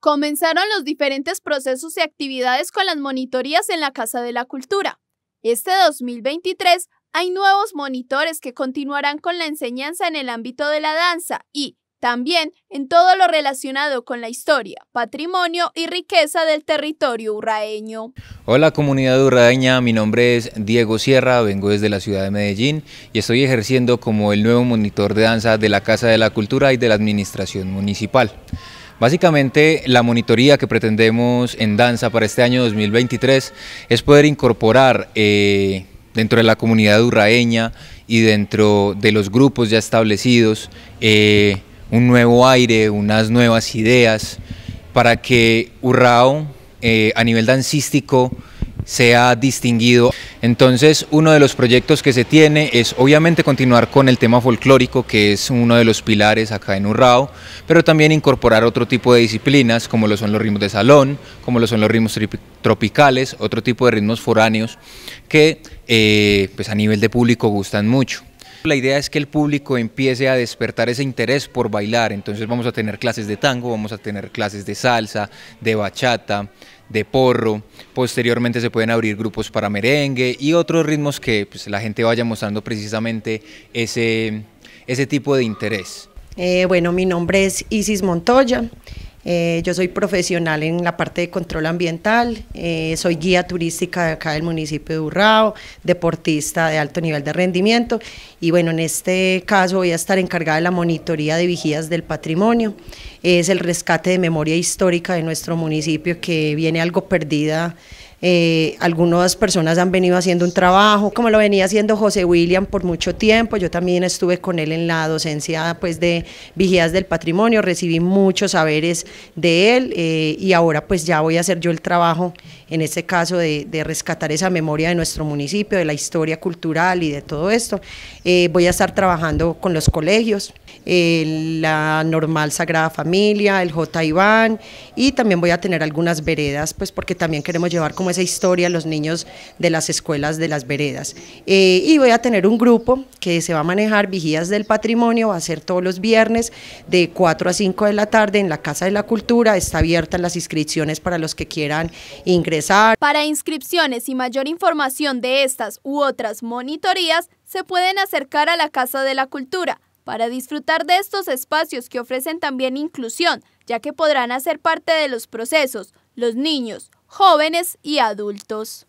Comenzaron los diferentes procesos y actividades con las monitorías en la Casa de la Cultura. Este 2023 hay nuevos monitores que continuarán con la enseñanza en el ámbito de la danza y, también, en todo lo relacionado con la historia, patrimonio y riqueza del territorio urraeño. Hola comunidad urraeña, mi nombre es Diego Sierra, vengo desde la ciudad de Medellín y estoy ejerciendo como el nuevo monitor de danza de la Casa de la Cultura y de la Administración Municipal. Básicamente la monitoría que pretendemos en danza para este año 2023 es poder incorporar eh, dentro de la comunidad urraeña y dentro de los grupos ya establecidos eh, un nuevo aire, unas nuevas ideas para que Urrao eh, a nivel dancístico sea distinguido. Entonces, uno de los proyectos que se tiene es obviamente continuar con el tema folclórico, que es uno de los pilares acá en Urrao, pero también incorporar otro tipo de disciplinas, como lo son los ritmos de salón, como lo son los ritmos tropicales, otro tipo de ritmos foráneos, que eh, pues a nivel de público gustan mucho. La idea es que el público empiece a despertar ese interés por bailar, entonces vamos a tener clases de tango, vamos a tener clases de salsa, de bachata, de porro, posteriormente se pueden abrir grupos para merengue y otros ritmos que pues, la gente vaya mostrando precisamente ese, ese tipo de interés. Eh, bueno, mi nombre es Isis Montoya, eh, yo soy profesional en la parte de control ambiental, eh, soy guía turística de acá del municipio de Urrao, deportista de alto nivel de rendimiento y bueno, en este caso voy a estar encargada de la monitoría de vigías del patrimonio, es el rescate de memoria histórica de nuestro municipio que viene algo perdida eh, algunas personas han venido haciendo un trabajo, como lo venía haciendo José William por mucho tiempo. Yo también estuve con él en la docencia pues, de vigías del patrimonio, recibí muchos saberes de él eh, y ahora pues ya voy a hacer yo el trabajo, en este caso, de, rescatar esa memoria de nuestro municipio, de la historia cultural y de todo esto. Eh, voy a estar trabajando con los colegios, la normal Sagrada Familia, el J. Iván y también voy a tener algunas veredas, pues porque también queremos llevar como esa historia los niños de las escuelas de las veredas. Eh, y voy a tener un grupo que se va a manejar Vigías del Patrimonio, va a ser todos los viernes de 4 a 5 de la tarde en la Casa de la Cultura, está abierta las inscripciones para los que quieran ingresar. Para inscripciones y mayor información de estas u otras monitorías, se pueden acercar a la Casa de la Cultura para disfrutar de estos espacios que ofrecen también inclusión, ya que podrán hacer parte de los procesos, los niños, jóvenes y adultos.